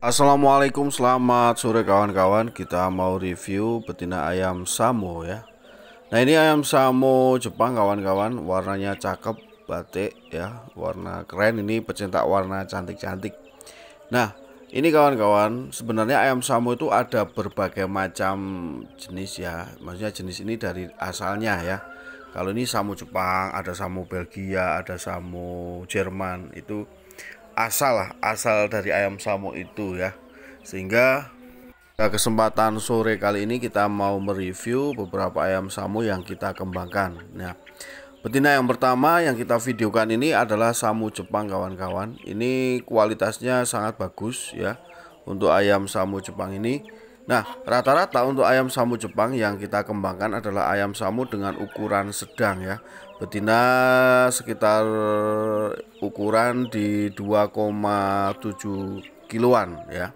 Assalamualaikum selamat sore kawan-kawan kita mau review betina ayam samo ya Nah ini ayam samo Jepang kawan-kawan warnanya cakep batik ya warna keren ini pecinta warna cantik-cantik Nah ini kawan-kawan sebenarnya ayam samo itu ada berbagai macam jenis ya maksudnya jenis ini dari asalnya ya kalau ini samo Jepang ada samo Belgia ada samo Jerman itu asal lah asal dari ayam samo itu ya sehingga kesempatan sore kali ini kita mau mereview beberapa ayam samo yang kita kembangkan nah betina yang pertama yang kita videokan ini adalah samu Jepang kawan-kawan ini kualitasnya sangat bagus ya untuk ayam samu Jepang ini Nah, rata-rata untuk ayam samu Jepang yang kita kembangkan adalah ayam samu dengan ukuran sedang ya. Betina sekitar ukuran di 2,7 kiloan ya.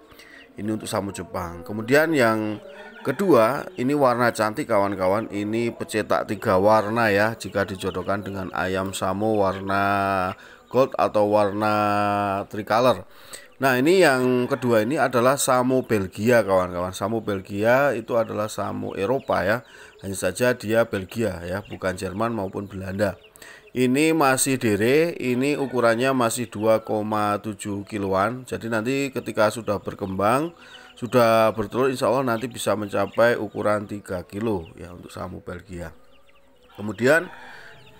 Ini untuk samu Jepang. Kemudian yang kedua, ini warna cantik kawan-kawan. Ini pecetak tiga warna ya jika dijodohkan dengan ayam samu warna gold atau warna tricolor. Nah ini yang kedua ini adalah samu Belgia kawan-kawan. samu Belgia itu adalah samu Eropa ya. Hanya saja dia Belgia ya, bukan Jerman maupun Belanda. Ini masih dere, ini ukurannya masih 2,7 kiloan. Jadi nanti ketika sudah berkembang, sudah bertelur insya Allah nanti bisa mencapai ukuran 3 kilo ya untuk samu Belgia. Kemudian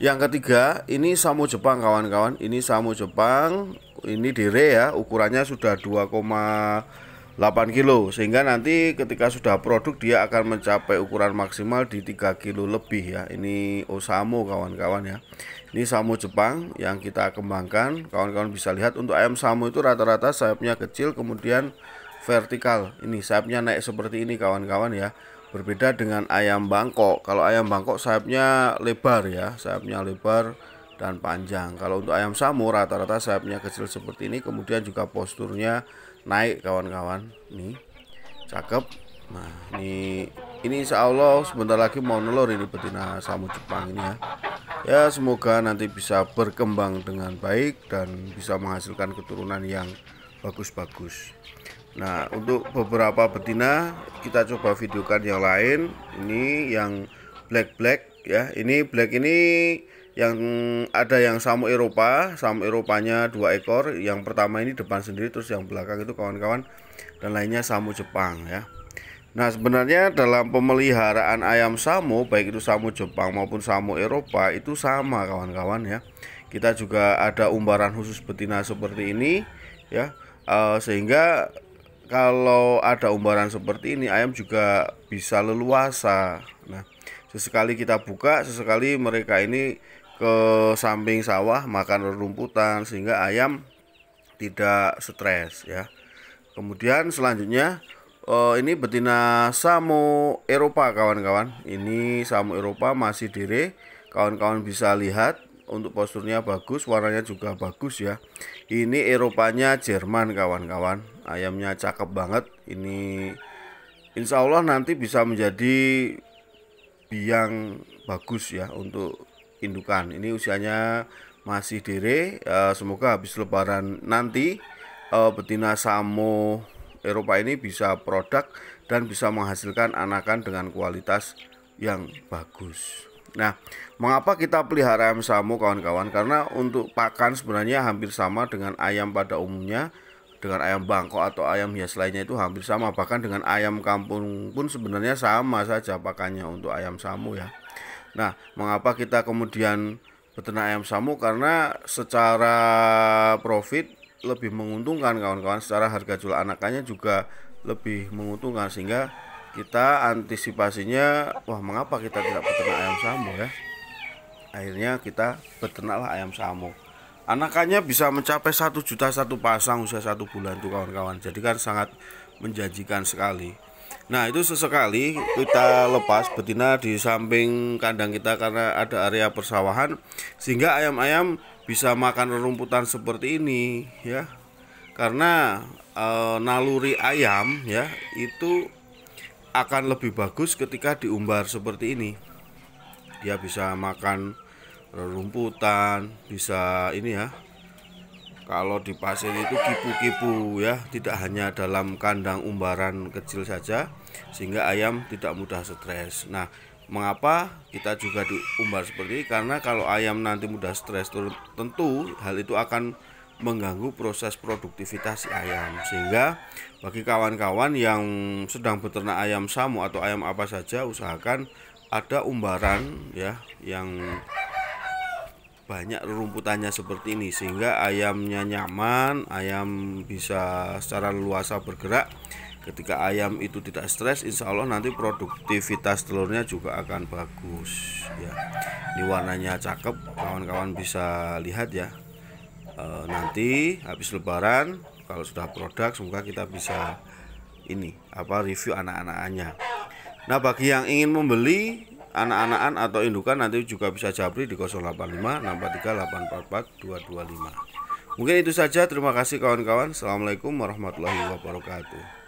yang ketiga, ini samu Jepang kawan-kawan. Ini samu Jepang, ini dire ya, ukurannya sudah 2,8 kilo sehingga nanti ketika sudah produk dia akan mencapai ukuran maksimal di 3 kilo lebih ya. Ini osamu kawan-kawan ya. Ini samu Jepang yang kita kembangkan. Kawan-kawan bisa lihat untuk ayam samu itu rata-rata sayapnya kecil kemudian vertikal. Ini sayapnya naik seperti ini kawan-kawan ya. Berbeda dengan ayam bangkok. Kalau ayam bangkok sayapnya lebar ya, sayapnya lebar dan panjang. Kalau untuk ayam samur rata-rata sayapnya kecil seperti ini, kemudian juga posturnya naik kawan-kawan. Nih, cakep. Nah, ini ini insya Allah sebentar lagi mau nelur ini betina samur Jepang ini ya. Ya semoga nanti bisa berkembang dengan baik dan bisa menghasilkan keturunan yang bagus-bagus. Nah untuk beberapa betina kita coba videokan yang lain ini yang black black ya ini black ini yang ada yang samu Eropa samu Eropanya dua ekor yang pertama ini depan sendiri terus yang belakang itu kawan-kawan dan lainnya samu Jepang ya Nah sebenarnya dalam pemeliharaan ayam samu baik itu samu Jepang maupun samu Eropa itu sama kawan-kawan ya kita juga ada umbaran khusus betina seperti ini ya uh, sehingga kalau ada umbaran seperti ini ayam juga bisa leluasa. Nah, sesekali kita buka, sesekali mereka ini ke samping sawah makan rerumputan sehingga ayam tidak stres ya. Kemudian selanjutnya Uh, ini betina samo Eropa kawan-kawan. Ini samo Eropa masih dire. Kawan-kawan bisa lihat untuk posturnya bagus warnanya juga bagus ya ini Eropanya Jerman kawan-kawan ayamnya cakep banget ini Insya Allah nanti bisa menjadi biang bagus ya untuk indukan ini usianya masih dire eh, semoga habis lebaran nanti eh, betina Samo Eropa ini bisa produk dan bisa menghasilkan anakan dengan kualitas yang bagus. Nah, mengapa kita pelihara ayam samo kawan-kawan? Karena untuk pakan sebenarnya hampir sama dengan ayam pada umumnya, dengan ayam bangkok atau ayam hias lainnya itu hampir sama. Bahkan dengan ayam kampung pun sebenarnya sama saja pakannya untuk ayam samu ya. Nah, mengapa kita kemudian beternak ayam samu Karena secara profit lebih menguntungkan kawan-kawan, secara harga jual anakannya juga lebih menguntungkan sehingga kita antisipasinya wah mengapa kita tidak peternak ayam samo ya akhirnya kita beternaklah ayam samo anakannya bisa mencapai satu juta satu pasang usia satu bulan tuh kawan-kawan jadi kan sangat menjanjikan sekali nah itu sesekali kita lepas betina di samping kandang kita karena ada area persawahan sehingga ayam-ayam bisa makan rumputan seperti ini ya karena e, naluri ayam ya itu akan lebih bagus ketika diumbar seperti ini dia bisa makan rumputan bisa ini ya kalau di pasir itu kipu-kipu ya tidak hanya dalam kandang umbaran kecil saja sehingga ayam tidak mudah stres nah mengapa kita juga diumbar seperti ini karena kalau ayam nanti mudah stres tentu hal itu akan mengganggu proses produktivitas ayam sehingga bagi kawan-kawan yang sedang beternak ayam samu atau ayam apa saja usahakan ada umbaran ya yang banyak rumputannya seperti ini sehingga ayamnya nyaman ayam bisa secara luasa bergerak ketika ayam itu tidak stres insya Allah nanti produktivitas telurnya juga akan bagus ya ini warnanya cakep kawan-kawan bisa lihat ya e, nanti habis lebaran kalau sudah produk semoga kita bisa ini apa review anak anaknya nah bagi yang ingin membeli anak-anakan atau indukan nanti juga bisa japri di 085 643 844 225 mungkin itu saja terima kasih kawan-kawan assalamualaikum warahmatullahi wabarakatuh